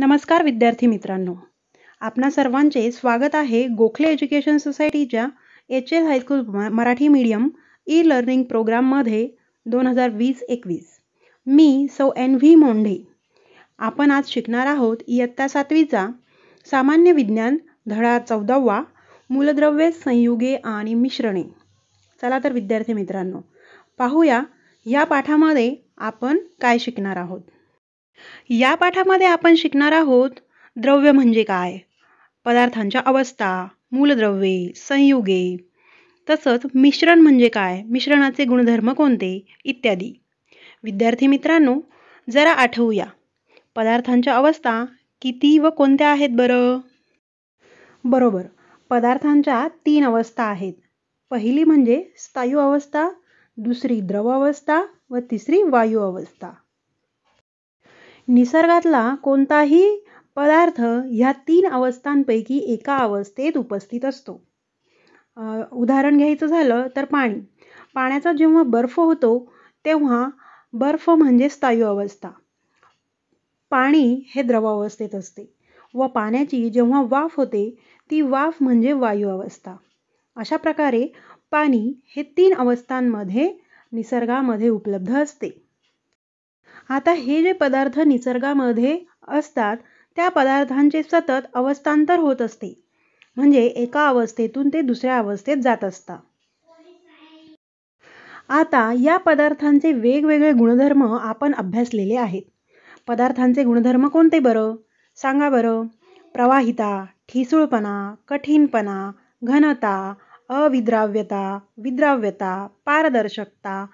नमस्कार विद्यार्थी मित्रांनो आपणा सर्वांचे स्वागत आहे गोखले एज्युकेशन सोसायटीच्या H L high school Marathi medium E learning प्रोग्राममध्ये दोन हजार वीस एकवीस मी सौ एन व्ही मोंढे आपण आज शिकणार आहोत इयत्ता सातवीचा सामान्य विज्ञान धडा चौदावा मूलद्रव्ये संयुगे आणि मिश्रणे चला तर विद्यार्थी मित्रांनो पाहूया या पाठामध्ये आपण काय शिकणार आहोत या पाठामध्ये आपण शिकणार आहोत द्रव्य म्हणजे काय पदार्थांच्या अवस्था मूलद्रव्ये संयुगे तसंच मिश्रण म्हणजे काय मिश्रणाचे गुणधर्म कोणते इत्यादी विद्यार्थी मित्रांनो जरा आठवूया पदार्थांच्या अवस्था किती व कोणत्या आहेत बरं बरोबर पदार्थांच्या तीन अवस्था आहेत पहिली म्हणजे स्थायू अवस्था दुसरी द्रव अवस्था व तिसरी वायू अवस्था निसर्गातला कोणताही पदार्थ ह्या तीन अवस्थांपैकी एका अवस्थेत उपस्थित असतो उदाहरण घ्यायचं झालं तर पाणी पाण्याचा जेव्हा बर्फ होतो तेव्हा बर्फ म्हणजे स्थायू अवस्था पाणी हे अवस्थेत असते व पाण्याची जेव्हा वाफ होते ती वाफ म्हणजे वायू अवस्था अशा प्रकारे पाणी हे तीन अवस्थांमध्ये निसर्गामध्ये उपलब्ध असते आता हे जे पदार्थ निसर्गामध्ये असतात त्या पदार्थांचे सतत अवस्थांतर होत असते म्हणजे एका अवस्थेतून ते दुसऱ्या अवस्थेत जात असतात आता या पदार्थांचे वेगवेगळे गुणधर्म आपण अभ्यासलेले आहेत पदार्थांचे गुणधर्म कोणते बरं सांगा बरं प्रवाहिता ठिसूळपणा कठीणपणा घनता अविद्राव्यता विद्राव्यता पारदर्शकता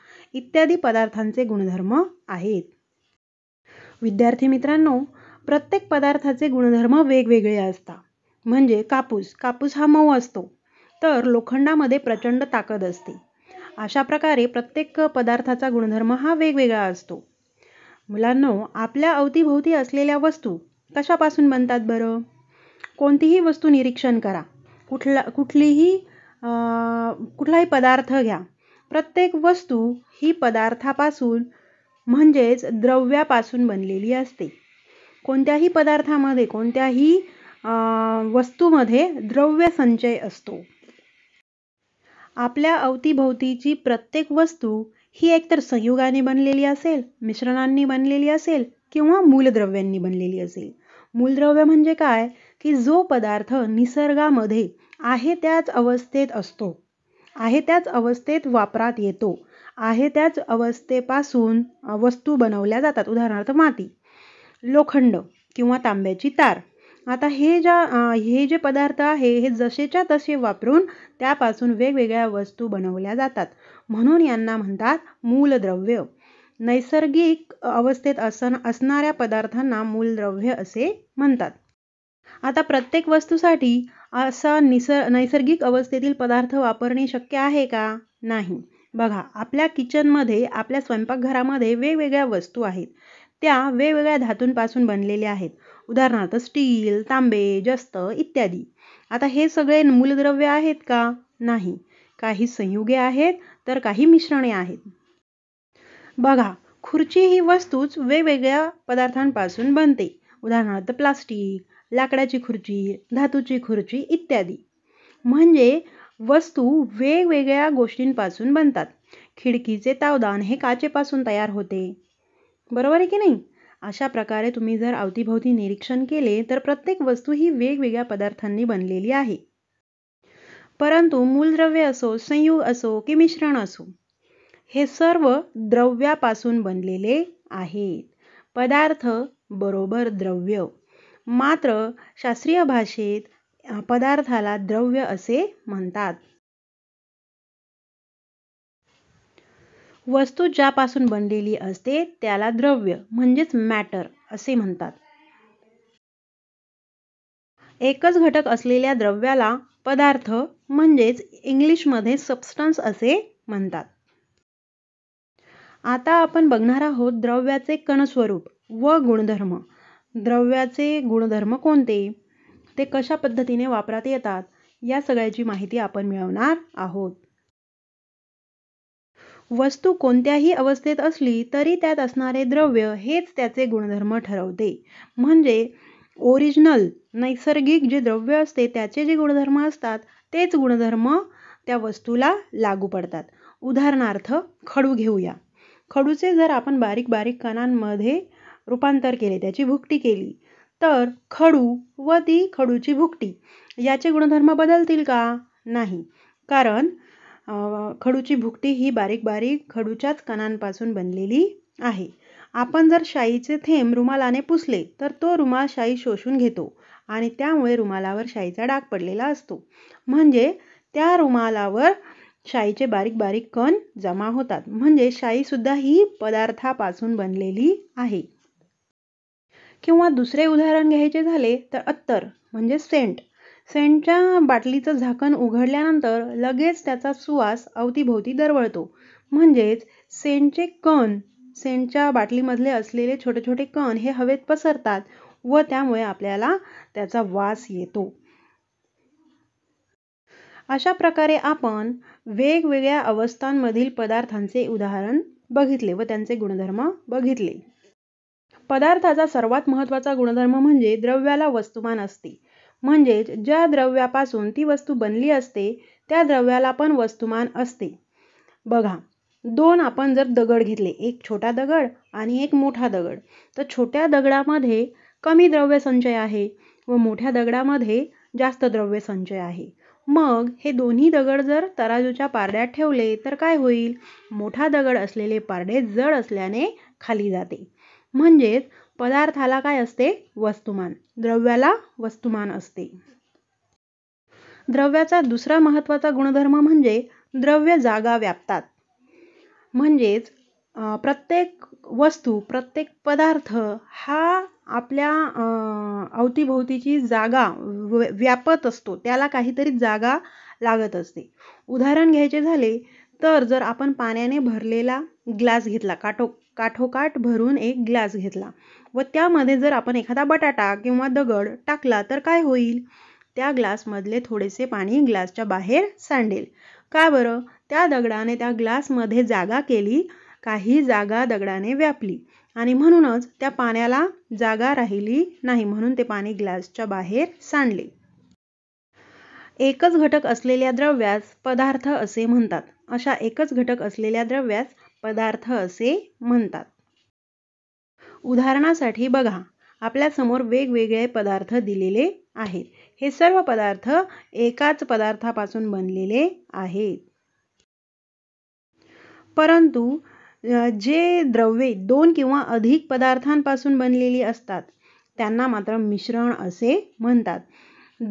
इत्यादी पदार्थांचे गुणधर्म आहेत विद्यार्थी मित्रांनो प्रत्येक पदार्थाचे गुणधर्म वेगवेगळे असतात म्हणजे कापूस कापूस हा मऊ असतो तर लोखंडामध्ये प्रचंड ताकद असते अशा प्रकारे प्रत्येक पदार्थाचा गुणधर्म हा वेगवेगळा असतो मुलांनो आपल्या अवतीभोवती असलेल्या वस्तू कशापासून बनतात बरं कोणतीही वस्तू निरीक्षण करा कुठला कुठलीही कुठलाही पदार्थ घ्या प्रत्येक वस्तू ही पदार्थापासून म्हणजेच द्रव्यापासून बनलेली असते कोणत्याही पदार्थामध्ये कोणत्याही वस्तूमध्ये द्रव्य संचय असतो आपल्या अवतीभोवतीची प्रत्येक वस्तू ही एकतर संयुगाने बनलेली असेल मिश्रणांनी बनलेली असेल किंवा मूलद्रव्यांनी बनलेली असेल मूलद्रव्य म्हणजे काय की जो पदार्थ निसर्गामध्ये आहे त्याच अवस्थेत असतो आहे त्याच अवस्थेत वापरात येतो आहे त्याच अवस्थेपासून वस्तू बनवल्या जातात उदाहरणार्थ माती लोखंड किंवा तांब्याची तार आता हे ज्या हे जे पदार्थ आहे हे जसेच्या तसे वापरून त्यापासून वेगवेगळ्या वस्तू बनवल्या जातात म्हणून यांना म्हणतात मूलद्रव्य नैसर्गिक अवस्थेत असन असणाऱ्या पदार्थांना मूलद्रव्य असे म्हणतात आता प्रत्येक वस्तूसाठी असा निसर् नैसर्गिक अवस्थेतील पदार्थ वापरणे शक्य आहे का नाही बघा आपल्या किचनमध्ये आपल्या स्वयंपाकघरामध्ये वेगवेगळ्या वस्तू आहेत त्या वेगवेगळ्या धातूंपासून बनलेल्या आहेत उदाहरणार्थ स्टील तांबे जस्त इत्यादी आता हे सगळे मूलद्रव्य आहेत का नाही काही संयुगे आहेत तर काही मिश्रणे आहेत बघा खुर्ची ही वस्तूच वेगवेगळ्या पदार्थांपासून बनते उदाहरणार्थ प्लास्टिक लाकडाची खुर्ची धातूची खुर्ची इत्यादी म्हणजे वस्तू वेगवेगळ्या गोष्टींपासून बनतात खिडकीचे तावदान हे काचेपासून तयार होते बरोबर आहे की नाही अशा प्रकारे तुम्ही जर अवतीभोवती निरीक्षण केले तर प्रत्येक वस्तू ही वेगवेगळ्या पदार्थांनी बनलेली आहे परंतु मूलद्रव्य असो संयुग असो की मिश्रण असो हे सर्व द्रव्यापासून बनलेले आहेत पदार्थ बरोबर द्रव्य मात्र शास्त्रीय भाषेत पदार्थाला द्रव्य असे म्हणतात वस्तू ज्यापासून बनलेली असते त्याला द्रव्य म्हणजेच मॅटर असे म्हणतात एकच घटक असलेल्या द्रव्याला पदार्थ म्हणजेच इंग्लिशमध्ये सबस्टन्स असे म्हणतात आता आपण बघणार आहोत द्रव्याचे कणस्वरूप व गुणधर्म द्रव्याचे गुणधर्म कोणते ते कशा पद्धतीने वापरात येतात या सगळ्याची माहिती आपण मिळवणार आहोत वस्तू कोणत्याही अवस्थेत असली तरी त्यात असणारे द्रव्य हेच त्याचे गुणधर्म ठरवते म्हणजे ओरिजिनल नैसर्गिक जे द्रव्य असते त्याचे जे गुणधर्म असतात तेच गुणधर्म त्या वस्तूला लागू पडतात उदाहरणार्थ खडू घेऊया खडूचे जर आपण बारीक बारीक कणांमध्ये रूपांतर केले त्याची भुकटी केली तर खडू व ती खडूची भुकटी याचे गुणधर्म बदलतील का नाही कारण खडूची भुकटी ही बारीक बारीक खडूच्याच कणांपासून बनलेली आहे आपण जर शाईचे थेंब रुमालाने पुसले तर तो रुमाल शाई शोषून घेतो आणि त्यामुळे रुमालावर शाईचा डाग पडलेला असतो म्हणजे त्या रुमालावर शाईचे बारीक बारीक कण जमा होतात म्हणजे शाईसुद्धा ही पदार्थापासून बनलेली आहे किंवा दुसरे उदाहरण घ्यायचे झाले तर अत्तर म्हणजे सेंट सेंटच्या बाटलीचं झाकण उघडल्यानंतर लगेच त्याचा सुवास अवतीभोवती दरवळतो म्हणजेच सेंटचे कण सेंटच्या बाटलीमधले असलेले छोटे छोटे कण हे हवेत पसरतात व त्यामुळे आपल्याला त्याचा वास येतो अशा प्रकारे आपण वेगवेगळ्या अवस्थांमधील पदार्थांचे उदाहरण बघितले व त्यांचे गुणधर्म बघितले पदार्थाचा सर्वात महत्त्वाचा गुणधर्म म्हणजे द्रव्याला वस्तुमान असते म्हणजेच ज्या द्रव्यापासून ती वस्तू बनली असते त्या द्रव्याला पण वस्तुमान असते बघा दोन आपण जर दगड घेतले एक छोटा दगड आणि एक मोठा दगड तर छोट्या दगडामध्ये कमी द्रव्य संचय आहे व मोठ्या दगडामध्ये जास्त द्रव्य संचय आहे मग हे दोन्ही दगड जर तराजूच्या पारड्यात ठेवले तर काय होईल मोठा दगड असलेले पारडे जड असल्याने खाली जाते म्हणजेच पदार्थाला काय असते वस्तुमान द्रव्याला वस्तुमान असते द्रव्याचा दुसरा महत्वाचा गुणधर्म म्हणजे द्रव्य जागा व्यापतात म्हणजेच प्रत्येक वस्तू प्रत्येक पदार्थ हा आपल्या अवतीभोवतीची जागा व्यापत असतो त्याला काहीतरी जागा लागत असते उदाहरण घ्यायचे झाले तर जर आपण पाण्याने भरलेला ग्लास घेतला काटो काठोकाठ भरून एक ग्लास घेतला व त्यामध्ये जर आपण एखादा बटाटा किंवा दगड टाकला तर काय होईल त्या ग्लासमधले थोडेसे पाणी ग्लासच्या बाहेर सांडेल का बरं त्या दगडाने त्या ग्लासमध्ये जागा केली काही जागा दगडाने व्यापली आणि म्हणूनच त्या पाण्याला जागा राहिली नाही म्हणून ते पाणी ग्लासच्या बाहेर सांडले एकच घटक असलेल्या द्रव्यास पदार्थ असे म्हणतात अशा एकच घटक असलेल्या द्रव्यास पदार्थ असे म्हणतात उदाहरणासाठी बघा आपल्यासमोर वेगवेगळे पदार्थ दिलेले आहेत हे सर्व पदार्थ एकाच पदार्थापासून बनलेले आहेत परंतु जे द्रव्ये दोन किंवा अधिक पदार्थांपासून बनलेली असतात त्यांना मात्र मिश्रण असे म्हणतात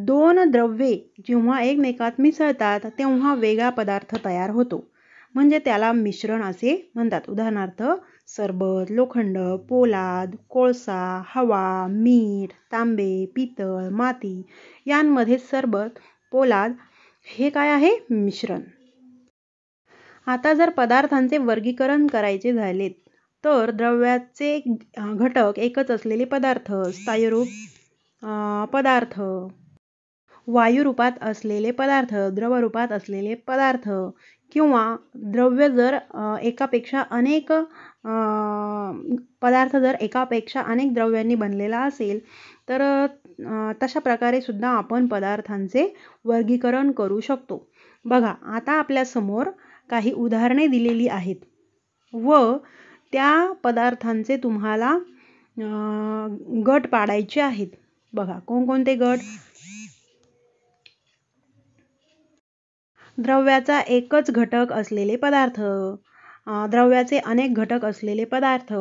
दोन द्रव्ये जेव्हा एकमेकात मिसळतात तेव्हा वेगळा पदार्थ तयार होतो म्हणजे त्याला मिश्रण असे म्हणतात उदाहरणार्थ सरबत लोखंड पोलाद कोळसा हवा मीठ तांबे पितळ माती यांमध्ये सरबत पोलाद हे काय आहे मिश्रण आता जर पदार्थांचे वर्गीकरण करायचे झाले तर द्रव्याचे घटक एकच असलेले पदार्थ स्थायरूप पदार्थ वायुरूपात असलेले पदार्थ द्रवरूपात असलेले पदार्थ किंवा द्रव्य जर एकापेक्षा अनेक पदार्थ जर एकापेक्षा अनेक द्रव्यांनी बनलेला असेल तर तशा प्रकारे सुद्धा आपण पदार्थांचे वर्गीकरण करू शकतो बघा आता आपल्यासमोर काही उदाहरणे दिलेली आहेत व त्या पदार्थांचे तुम्हाला गट पाडायचे आहेत बघा कोणकोणते गट द्रव्याचा एकच घटक असलेले पदार्थ द्रव्याचे अनेक घटक असलेले पदार्थ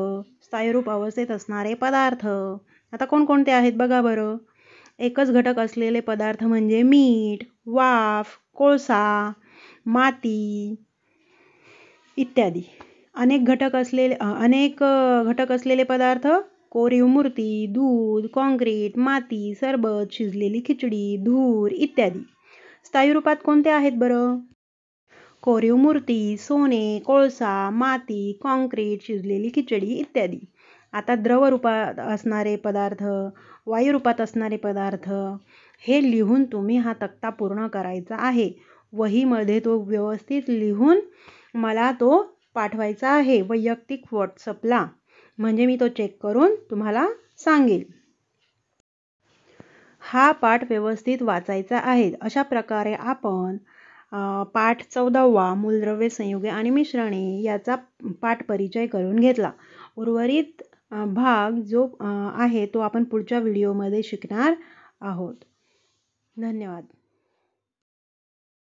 स्थायरूप अवस्थेत असणारे पदार्थ आता कोणकोणते आहेत बघा बरं एकच घटक असलेले पदार्थ म्हणजे मीठ वाफ कोळसा माती इत्यादी अनेक घटक असलेले अनेक घटक असलेले पदार्थ कोरीव मूर्ती दूध काँक्रीट माती सरबत शिजलेली खिचडी धूर इत्यादी स्थायी रूपात कोणते आहेत बरं कोरीव मूर्ती सोने कोळसा माती काँक्रीट शिजलेली खिचडी इत्यादी आता द्रव रूपात असणारे पदार्थ वायू रूपात असणारे पदार्थ हे लिहून तुम्ही हा तक्ता पूर्ण करायचा आहे वहीमध्ये तो व्यवस्थित लिहून मला तो पाठवायचा आहे वैयक्तिक व्हॉट्सअपला म्हणजे मी तो चेक करून तुम्हाला सांगेल हा पाठ व्यवस्थित वाचायचा आहे अशा प्रकारे आपण पाठ चौदावा मूलद्रव्य संयुगे आणि मिश्रणे याचा पाठ परिचय करून घेतला उर्वरित भाग जो आहे तो आपण पुढच्या व्हिडिओमध्ये शिकणार आहोत धन्यवाद